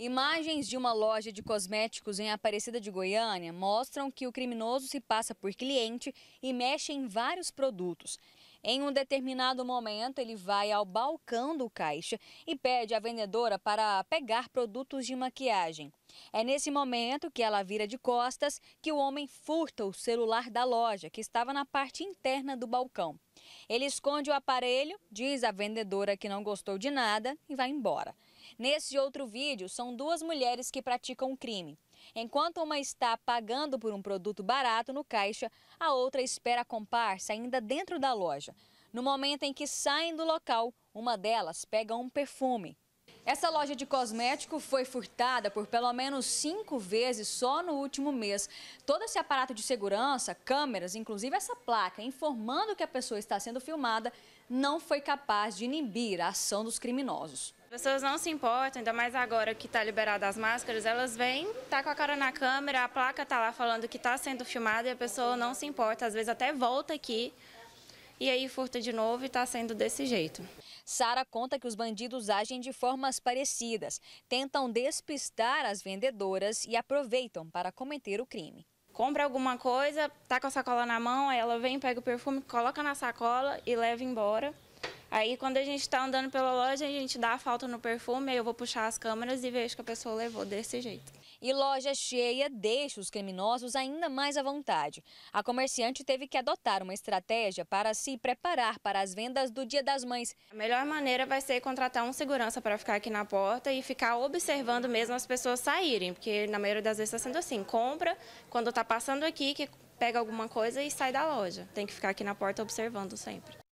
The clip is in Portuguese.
Imagens de uma loja de cosméticos em Aparecida de Goiânia mostram que o criminoso se passa por cliente e mexe em vários produtos. Em um determinado momento, ele vai ao balcão do caixa e pede à vendedora para pegar produtos de maquiagem. É nesse momento que ela vira de costas que o homem furta o celular da loja, que estava na parte interna do balcão. Ele esconde o aparelho, diz à vendedora que não gostou de nada e vai embora. Nesse outro vídeo, são duas mulheres que praticam um crime. Enquanto uma está pagando por um produto barato no caixa, a outra espera a comparsa ainda dentro da loja. No momento em que saem do local, uma delas pega um perfume. Essa loja de cosmético foi furtada por pelo menos cinco vezes só no último mês. Todo esse aparato de segurança, câmeras, inclusive essa placa informando que a pessoa está sendo filmada, não foi capaz de inibir a ação dos criminosos. As pessoas não se importam, ainda mais agora que está liberada as máscaras, elas vêm, tá com a cara na câmera, a placa tá lá falando que está sendo filmada e a pessoa não se importa, às vezes até volta aqui e aí furta de novo e está sendo desse jeito. Sara conta que os bandidos agem de formas parecidas, tentam despistar as vendedoras e aproveitam para cometer o crime. Compra alguma coisa, tá com a sacola na mão, aí ela vem, pega o perfume, coloca na sacola e leva embora. Aí quando a gente está andando pela loja, a gente dá a falta no perfume, aí eu vou puxar as câmeras e vejo que a pessoa levou desse jeito. E loja cheia deixa os criminosos ainda mais à vontade. A comerciante teve que adotar uma estratégia para se preparar para as vendas do Dia das Mães. A melhor maneira vai ser contratar um segurança para ficar aqui na porta e ficar observando mesmo as pessoas saírem, porque na maioria das vezes está sendo assim, compra quando está passando aqui que pega alguma coisa e sai da loja. Tem que ficar aqui na porta observando sempre.